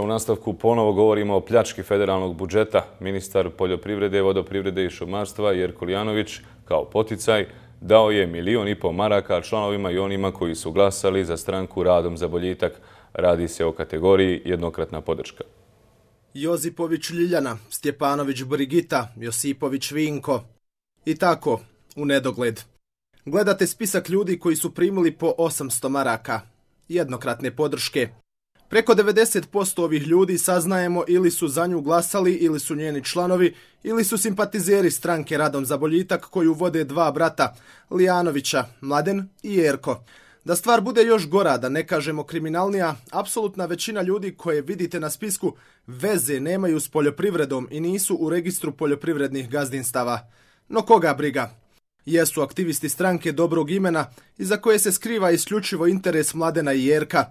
u nastavku ponovo govorimo o pljački federalnog budžeta. Ministar poljoprivrede, vodoprivrede i šumarstva Jerko Lijanović kao poticaj dao je milion i pol maraka članovima i onima koji su glasali za stranku Radom za boljitak. Radi se o kategoriji jednokratna podrška. Jozipović Ljiljana, Stjepanović Brigita, Josipović Vinko. I tako, u nedogled. Gledate spisak ljudi koji su primili po 800 maraka. Jednokratne podrške. Preko 90% ovih ljudi saznajemo ili su za nju glasali ili su njeni članovi ili su simpatizeri stranke Radom za boljitak koju vode dva brata, Lijanovića, Mladen i Jerko. Da stvar bude još gora, da ne kažemo kriminalnija, apsolutna većina ljudi koje vidite na spisku veze nemaju s poljoprivredom i nisu u registru poljoprivrednih gazdinstava. No koga briga? Jesu aktivisti stranke dobrog imena za koje se skriva isključivo interes Mladena i Jerka.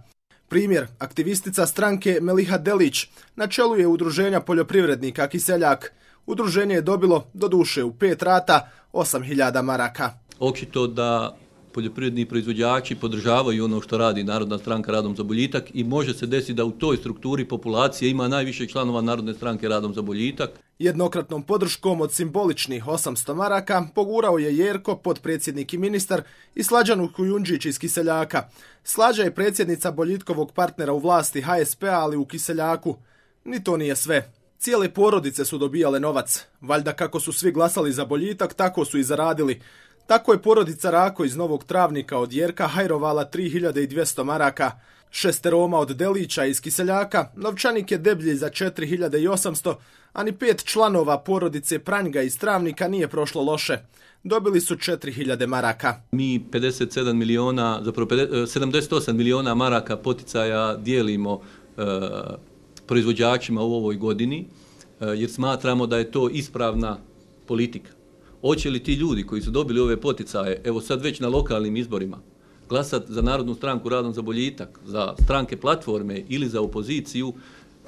Primjer, aktivistica stranke Meliha Delić na čelu je udruženja poljoprivrednika Kiseljak. Udruženje je dobilo, do duše u pet rata, 8000 maraka. Očito da poljoprivredni proizvođači podržavaju ono što radi Narodna stranka radom za boljitak i može se desiti da u toj strukturi populacije ima najviše članova Narodne stranke radom za boljitak. Jednokratnom podrškom od simboličnih 800 maraka pogurao je Jerko, potpredsjednik i ministar, i Slađanu Kujundžić iz Kiseljaka. Slađa je predsjednica boljitkovog partnera u vlasti hsp ali u Kiseljaku. Ni to nije sve. Cijele porodice su dobijale novac. Valjda kako su svi glasali za boljitak, tako su i zaradili. Tako je porodica Rako iz Novog Travnika od Jerka hajrovala 3200 maraka. Šesteroma od Delića iz Kiseljaka, novčanik je deblji za 4800, a ni pet članova porodice Pranjga iz Travnika nije prošlo loše. Dobili su 4000 maraka. Mi 57 miliona, zapravo 78 e, miliona maraka poticaja dijelimo e, proizvođačima u ovoj godini, e, jer smatramo da je to ispravna politika. Hoće li ti ljudi koji su dobili ove poticaje, evo sad već na lokalnim izborima, glasat za Narodnu stranku radom za boljitak, za stranke platforme ili za opoziciju,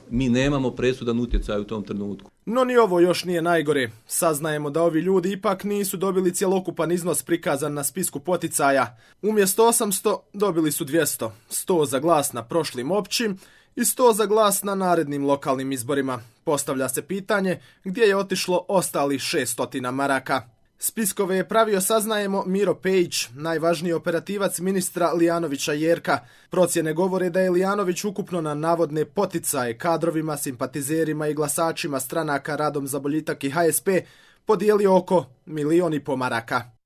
mi nemamo presudan utjecaj u tom trenutku. No ni ovo još nije najgore. Saznajemo da ovi ljudi ipak nisu dobili cjelokupan iznos prikazan na spisku poticaja. Umjesto 800 dobili su 200, 100 za glas na prošlim općim i sto za glas na narednim lokalnim izborima. Postavlja se pitanje gdje je otišlo ostali 600 maraka. Spiskove je pravio, saznajemo, Miro Pejić, najvažniji operativac ministra Lijanovića Jerka. Procjene govore da je Lijanović ukupno na navodne poticaje kadrovima, simpatizerima i glasačima stranaka Radom za boljitak i HSP podijelio oko milijun i pomaraka.